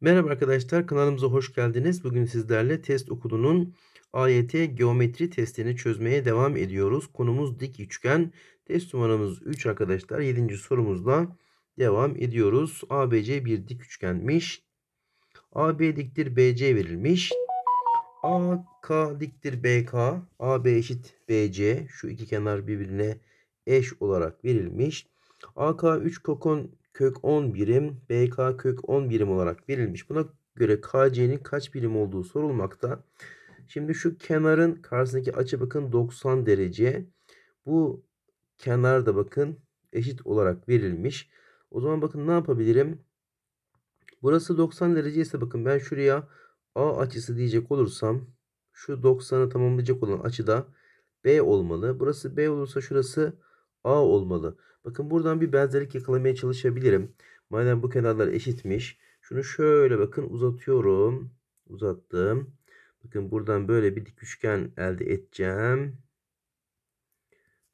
Merhaba arkadaşlar kanalımıza hoş geldiniz. Bugün sizlerle test okulunun AYT geometri testini çözmeye devam ediyoruz. Konumuz dik üçgen. Test numaramız 3 arkadaşlar. 7. sorumuzla devam ediyoruz. ABC bir dik üçgenmiş. AB diktir BC verilmiş. AK diktir BK. AB eşit BC. Şu iki kenar birbirine eş olarak verilmiş. AK 3 kokon kök 10 birim BK kök 10 birim olarak verilmiş. Buna göre KC'nin kaç birim olduğu sorulmakta. Şimdi şu kenarın karşısındaki açı bakın 90 derece. Bu kenar da bakın eşit olarak verilmiş. O zaman bakın ne yapabilirim? Burası 90 derece ise bakın ben şuraya A açısı diyecek olursam şu 90'ı tamamlayacak olan açı da B olmalı. Burası B olursa şurası A olmalı. Bakın buradan bir benzerlik yakalamaya çalışabilirim. Madem bu kenarlar eşitmiş. Şunu şöyle bakın uzatıyorum. Uzattım. Bakın buradan böyle bir dik üçgen elde edeceğim.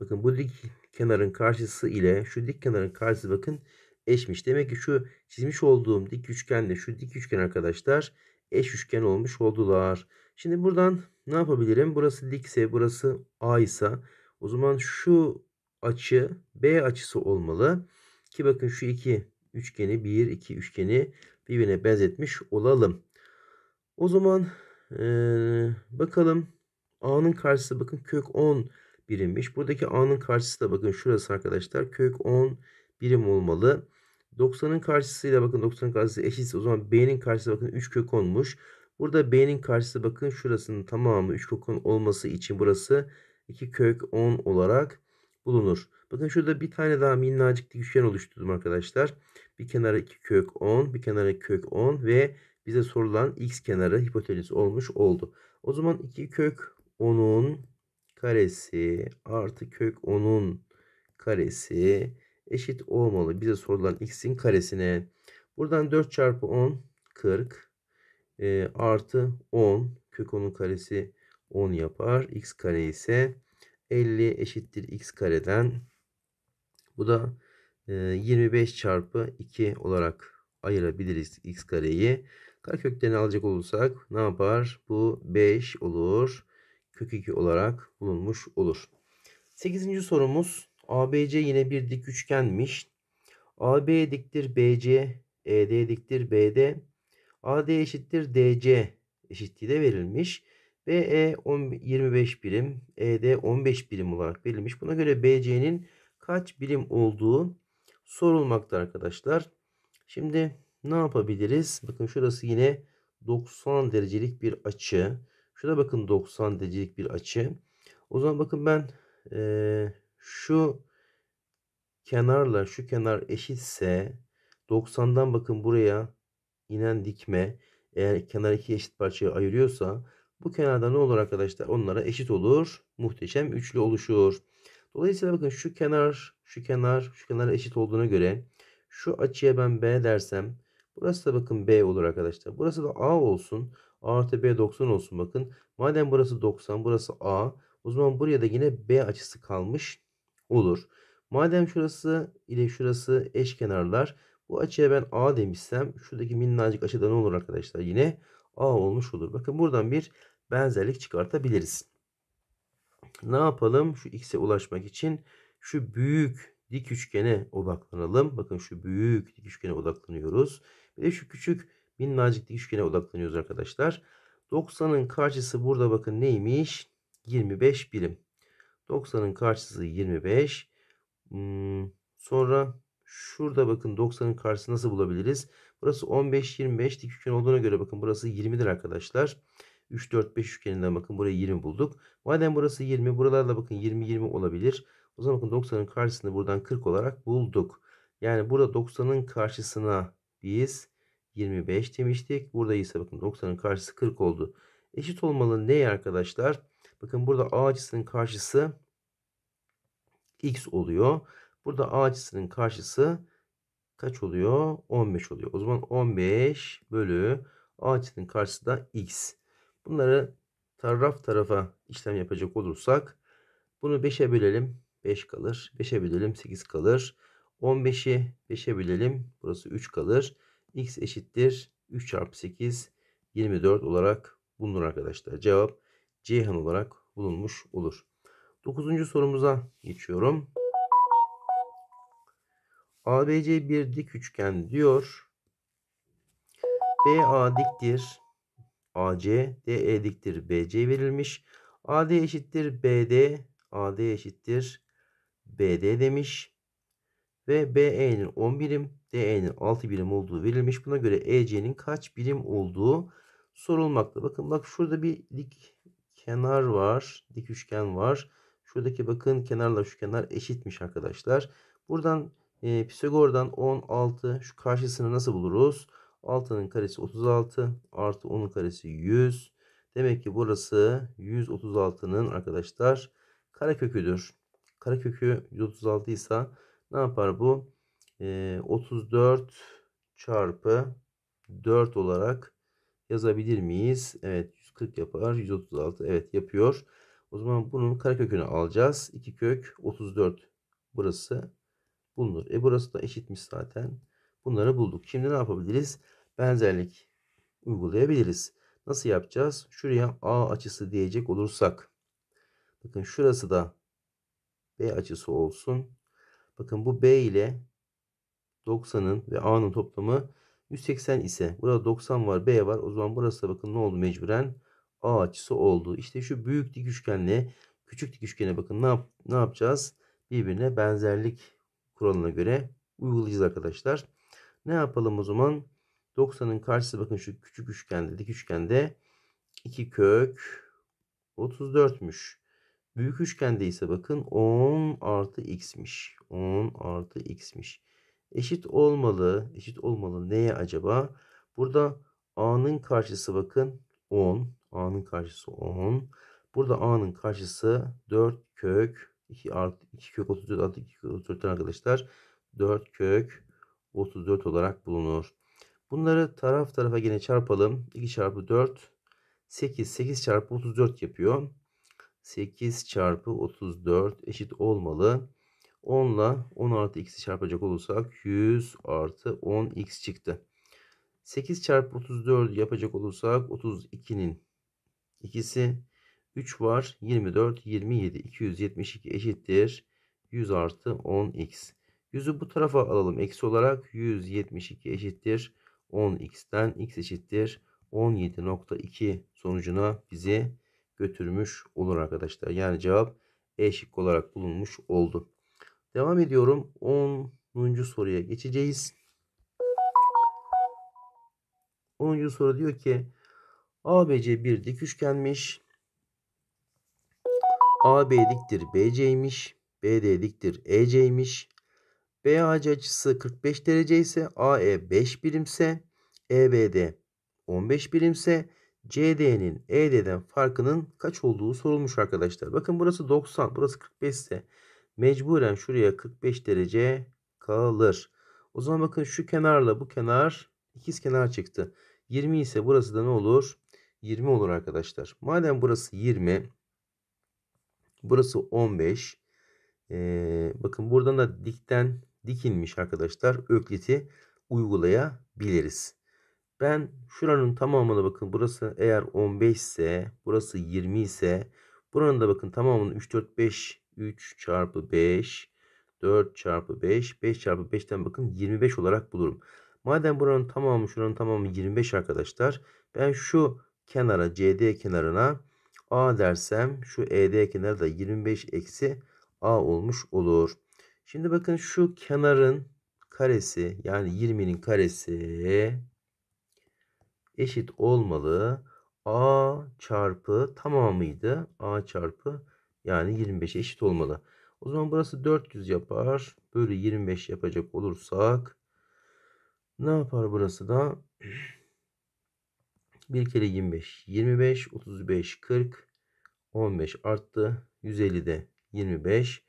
Bakın bu dik kenarın karşısı ile şu dik kenarın karşısı bakın eşmiş. Demek ki şu çizmiş olduğum dik üçgenle şu dik üçgen arkadaşlar eş üçgen olmuş oldular. Şimdi buradan ne yapabilirim? Burası dikse burası A ise o zaman şu açı B açısı olmalı. Ki bakın şu iki üçgeni 1 2 üçgeni birbirine benzetmiş olalım. O zaman ee, bakalım A'nın karşısı bakın kök 10 birimmiş. Buradaki A'nın karşısı da bakın şurası arkadaşlar kök 10 birim olmalı. 90'ın karşısıyla bakın 90'ın karşısı eşitse o zaman B'nin karşısı bakın 3 kök 10'muş. Burada B'nin karşısı bakın şurasının tamamı 3 kök 10 olması için burası 2 kök 10 olarak bulunur. Bakın şurada bir tane daha minnacık dikdörtgen oluşturdum arkadaşlar. Bir kenara 2 kök 10, bir kenara kök 10 ve bize sorulan x kenarı hipotenüs olmuş oldu. O zaman 2 kök 10'un karesi artı kök 10'un karesi eşit olmalı. Bize sorulan x'in karesine. Buradan 4 çarpı 10 40 e, artı 10 kök 10'un karesi 10 yapar. x kare ise 50 eşittir x kareden. Bu da 25 e, çarpı 2 olarak ayırabiliriz x kareyi. köklerini alacak olursak ne yapar? Bu 5 olur. Kök 2 olarak bulunmuş olur. 8. sorumuz ABC yine bir dik üçgenmiş. AB diktir BC, ED diktir BD, AD eşittir DC eşitliği de verilmiş. E BE 25 birim, ED 15 birim olarak verilmiş. Buna göre BC'nin kaç birim olduğu sorulmakta arkadaşlar. Şimdi ne yapabiliriz? Bakın şurası yine 90 derecelik bir açı. Şurada bakın 90 derecelik bir açı. O zaman bakın ben e, şu kenarla şu kenar eşitse 90'dan bakın buraya inen dikme eğer kenar iki eşit parçaya ayırıyorsa bu kenarda ne olur arkadaşlar? Onlara eşit olur. Muhteşem üçlü oluşur. Dolayısıyla bakın şu kenar, şu kenar, şu kenar eşit olduğuna göre şu açıya ben B dersem burası da bakın B olur arkadaşlar. Burası da A olsun. A artı B 90 olsun bakın. Madem burası 90 burası A o zaman buraya da yine B açısı kalmış olur. Madem şurası ile şurası eşkenarlar bu açıya ben A demişsem şuradaki minnacık açıda ne olur arkadaşlar? Yine A olmuş olur. Bakın buradan bir benzerlik çıkartabiliriz. Ne yapalım? Şu x'e ulaşmak için şu büyük dik üçgene odaklanalım. Bakın şu büyük dik üçgene odaklanıyoruz. Bir de şu küçük minnacık dik üçgene odaklanıyoruz arkadaşlar. 90'ın karşısı burada bakın neymiş? 25 birim. 90'ın karşısı 25. Hmm, sonra şurada bakın 90'ın karşısı nasıl bulabiliriz? Burası 15-25 dik üçgen olduğuna göre bakın burası 20'dir arkadaşlar. 3, 4, 5 üçgeninden bakın buraya 20 bulduk. Madem burası 20 buralarla bakın 20, 20 olabilir. O zaman bakın 90'ın karşısını buradan 40 olarak bulduk. Yani burada 90'ın karşısına biz 25 demiştik. Burada ise bakın 90'ın karşısı 40 oldu. Eşit olmalı ne arkadaşlar? Bakın burada A açısının karşısı X oluyor. Burada A açısının karşısı kaç oluyor? 15 oluyor. O zaman 15 bölü A açısının karşısı da X. Bunları taraf tarafa işlem yapacak olursak bunu 5'e bölelim 5 kalır. 5'e bölelim 8 kalır. 15'i 5'e bölelim burası 3 kalır. X eşittir 3 çarpı 8 24 olarak bulunur arkadaşlar. Cevap Ceyhan olarak bulunmuş olur. 9. sorumuza geçiyorum. ABC bir dik üçgen diyor. BA diktir. AC DE eliktir BC verilmiş. AD eşittir BD AD eşittir BD demiş. Ve BE'nin 10 birim DE'nin 6 birim olduğu verilmiş. Buna göre EC'nin kaç birim olduğu sorulmakta. Bakın bak şurada bir dik kenar var. Dik üçgen var. Şuradaki bakın kenarla şu kenar eşitmiş arkadaşlar. Buradan e, Pisagor'dan 16 şu karşısını nasıl buluruz? 6'nın karesi 36 artı 10'un karesi 100. Demek ki burası 136'nın arkadaşlar kareköküdür. Karekökü 136 ise ne yapar bu? E, ee, 34 çarpı 4 olarak yazabilir miyiz? Evet 140 yapar. 136 evet yapıyor. O zaman bunun karekökünü alacağız. 2 kök 34 burası bulunur. E burası da eşitmiş zaten. Bunları bulduk. Şimdi ne yapabiliriz? Benzerlik uygulayabiliriz. Nasıl yapacağız? Şuraya A açısı diyecek olursak. Bakın şurası da B açısı olsun. Bakın bu B ile 90'ın ve A'nın toplamı 180 ise burada 90 var B var. O zaman burası da bakın ne oldu mecburen? A açısı oldu. İşte şu büyük dik üçgenle küçük dik üçgene bakın ne, yap ne yapacağız? Birbirine benzerlik kuralına göre uygulayacağız arkadaşlar. Ne yapalım o zaman? 90'ın karşısı bakın şu küçük üçgende, dik üçgende 2 kök 34'müş. Büyük üçgende ise bakın 10 artı x'miş. 10 artı x'miş. Eşit olmalı. Eşit olmalı neye acaba? Burada a'nın karşısı bakın 10. a'nın karşısı 10. Burada a'nın karşısı 4 kök 2 artı 2 kök 34 artı 2 kök 34 arkadaşlar. 4 kök 34 olarak bulunur. Bunları taraf tarafa yine çarpalım. 2 çarpı 4 8. 8 çarpı 34 yapıyor. 8 çarpı 34 eşit olmalı. 10 ile 10 artı x'i çarpacak olursak 100 artı 10x çıktı. 8 çarpı 34 yapacak olursak 32'nin ikisi 3 var. 24, 27, 272 eşittir. 100 artı 10x. 100'ü bu tarafa alalım. Eksi olarak 172 eşittir 10x'ten x eşittir 17.2 sonucuna bizi götürmüş olur arkadaşlar. Yani cevap E olarak bulunmuş oldu. Devam ediyorum. 10. soruya geçeceğiz. 10. soru diyor ki ABC bir dik üçgenmiş. AB diktir BC'ymiş. BD diktir EC'ymiş. BAC açısı 45 derece ise AE 5 birimse EBD 15 birimse CD'nin ED'den farkının kaç olduğu sorulmuş arkadaşlar. Bakın burası 90 burası 45 ise mecburen şuraya 45 derece kalır. O zaman bakın şu kenarla bu kenar ikiz kenar çıktı. 20 ise burası da ne olur? 20 olur arkadaşlar. Madem burası 20 burası 15 ee, bakın buradan da dikten dikilmiş arkadaşlar ökliti uygulayabiliriz. Ben şuranın tamamını bakın burası eğer 15 ise burası 20 ise buranın da bakın tamamını 3 4 5 3 çarpı 5 4 çarpı 5 5 çarpı 5'ten bakın 25 olarak bulurum. Madem buranın tamamı şuranın tamamı 25 arkadaşlar ben şu kenara CD kenarına A dersem şu ED kenarı da 25 eksi A olmuş olur. Şimdi bakın şu kenarın karesi yani 20'nin karesi eşit olmalı. A çarpı tamamıydı. A çarpı yani 25'e eşit olmalı. O zaman burası 400 yapar. Bölü 25 yapacak olursak ne yapar burası da? 1 kere 25 25 35 40 15 arttı. 150 de 25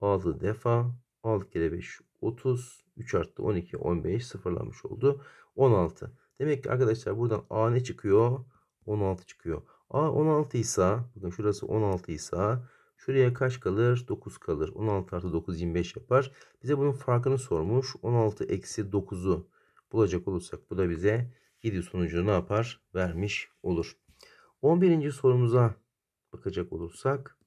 6 defa 6 kere 5 30 3 arttı 12 15 sıfırlanmış oldu 16 demek ki arkadaşlar buradan A ne çıkıyor 16 çıkıyor A 16 ise bakın şurası 16 ise şuraya kaç kalır 9 kalır 16 artı 9 25 yapar bize bunun farkını sormuş 16 eksi 9'u bulacak olursak bu da bize 7 sonucunu ne yapar vermiş olur 11. sorumuza bakacak olursak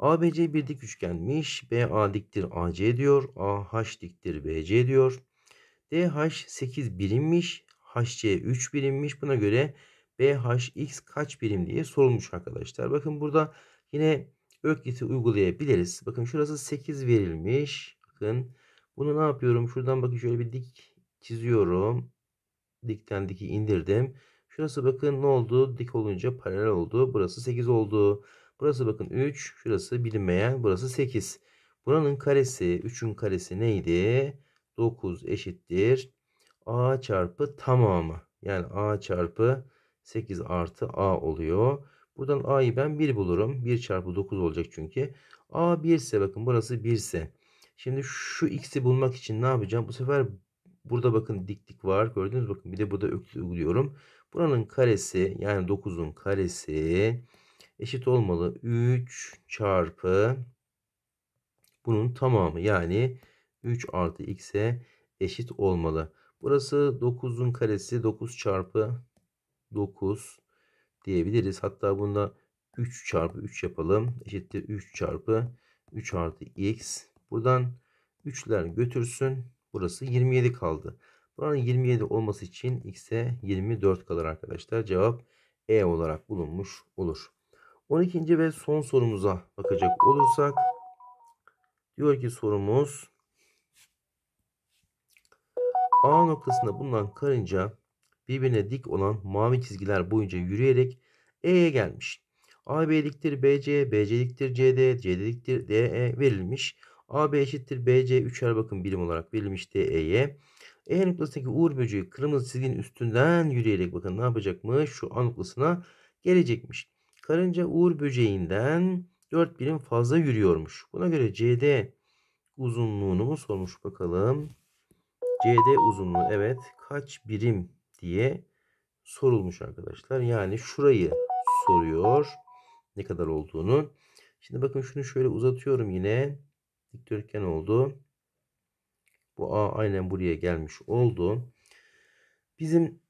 ABC bir dik üçgenmiş. BA diktir AC diyor. AH diktir BC diyor. DH 8 birimmiş. HC 3 birimmiş. Buna göre BHX kaç birim diye sorulmuş arkadaşlar. Bakın burada yine ökliti uygulayabiliriz. Bakın şurası 8 verilmiş. Bakın bunu ne yapıyorum? Şuradan bakın şöyle bir dik çiziyorum. Dikten diki indirdim. Şurası bakın ne oldu? Dik olunca paralel oldu. Burası 8 oldu. Burası bakın 3. Şurası bilinmeyen. Burası 8. Buranın karesi 3'ün karesi neydi? 9 eşittir. A çarpı tamamı. Yani A çarpı 8 artı A oluyor. Buradan A'yı ben 1 bulurum. 1 çarpı 9 olacak çünkü. A 1 ise bakın burası 1 ise. Şimdi şu x'i bulmak için ne yapacağım? Bu sefer burada bakın dik dik var. Gördünüz bakın bir de burada öklü uyguluyorum. Buranın karesi yani 9'un karesi eşit olmalı. 3 çarpı bunun tamamı yani 3 artı x'e eşit olmalı. Burası 9'un karesi 9 çarpı 9 diyebiliriz. Hatta bunda 3 çarpı 3 yapalım. Eşittir 3 çarpı 3 artı x. Buradan 3'ler götürsün. Burası 27 kaldı. Buranın 27 olması için x'e 24 kalır arkadaşlar. Cevap E olarak bulunmuş olur. 12. ve son sorumuza bakacak olursak diyor ki sorumuz A noktasında bulunan karınca birbirine dik olan mavi çizgiler boyunca yürüyerek E'ye gelmiş. AB eliktir BC, BC eliktir CD, CD eliktir DE verilmiş. AB eşittir BC Üçer bakın birim olarak verilmiş DE'ye. E noktasındaki uğur böceği kırmızı çizginin üstünden yürüyerek bakın ne yapacakmış? Şu A noktasına gelecekmiş. Karınca uğur böceğinden 4 birim fazla yürüyormuş. Buna göre CD uzunluğunu mu sormuş bakalım. CD uzunluğu evet kaç birim diye sorulmuş arkadaşlar. Yani şurayı soruyor ne kadar olduğunu. Şimdi bakın şunu şöyle uzatıyorum yine. Dikdörtgen oldu. Bu A aynen buraya gelmiş oldu. Bizim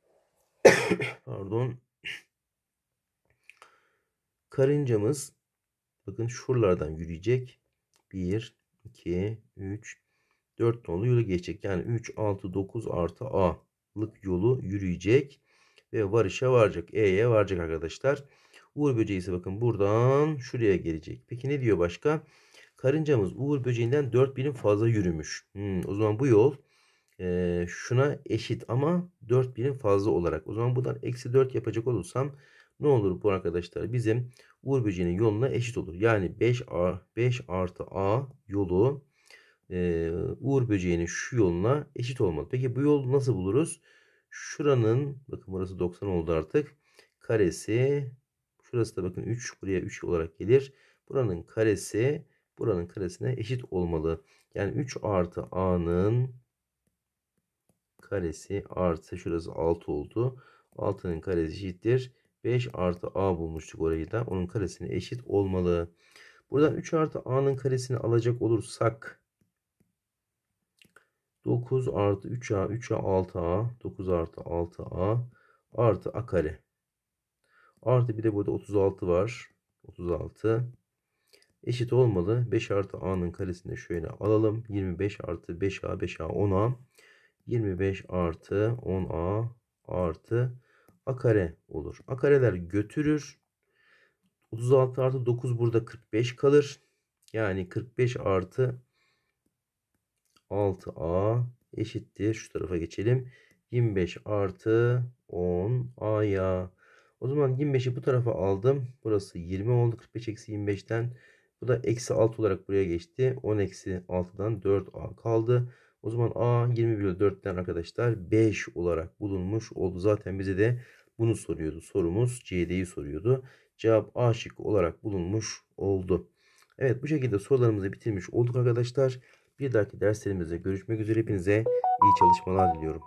pardon karıncamız bakın şuralardan yürüyecek. 1, 2, 3, 4 nolu yolu geçecek. Yani 3, 6, 9 artı A'lık yolu yürüyecek. Ve varışa varacak. E'ye varacak arkadaşlar. Uğur böceği ise bakın buradan şuraya gelecek. Peki ne diyor başka? Karıncamız Uğur böceğinden 4 birim fazla yürümüş. Hmm, o zaman bu yol e, şuna eşit ama 4 birim fazla olarak. O zaman buradan eksi 4 yapacak olursam ne olur bu arkadaşlar? Bizim uğur böceğinin yoluna eşit olur. Yani 5 a 5 artı a yolu e, uğur böceğinin şu yoluna eşit olmalı. Peki bu yolu nasıl buluruz? Şuranın bakın burası 90 oldu artık. Karesi şurası da bakın 3 buraya 3 olarak gelir. Buranın karesi buranın karesine eşit olmalı. Yani 3 artı a'nın karesi artı şurası 6 oldu. 6'nın karesi eşittir. 5 artı a bulmuştuk orayı da. Onun karesine eşit olmalı. Buradan 3 artı a'nın karesini alacak olursak 9 artı 3a 3a 6a 9 artı 6a artı a kare. Artı bir de burada 36 var. 36 eşit olmalı. 5 artı a'nın karesini şöyle alalım. 25 artı 5a 5a 10a 25 artı 10a artı akare olur. Akareler götürür. 36 artı 9 burada 45 kalır. Yani 45 artı 6a eşittir. Şu tarafa geçelim. 25 artı 10 a ya. O zaman 25'i bu tarafa aldım. Burası 20 oldu. 45 eksi 25'ten. Bu da eksi 6 olarak buraya geçti. 10 eksi 6'dan 4a kaldı. O zaman a 20 bölü 4'ten arkadaşlar 5 olarak bulunmuş oldu. Zaten bize de bunu soruyordu. Sorumuz CD'yi soruyordu. Cevap A şıkkı olarak bulunmuş oldu. Evet bu şekilde sorularımızı bitirmiş olduk arkadaşlar. Bir dahaki derslerimizde görüşmek üzere. Hepinize iyi çalışmalar diliyorum.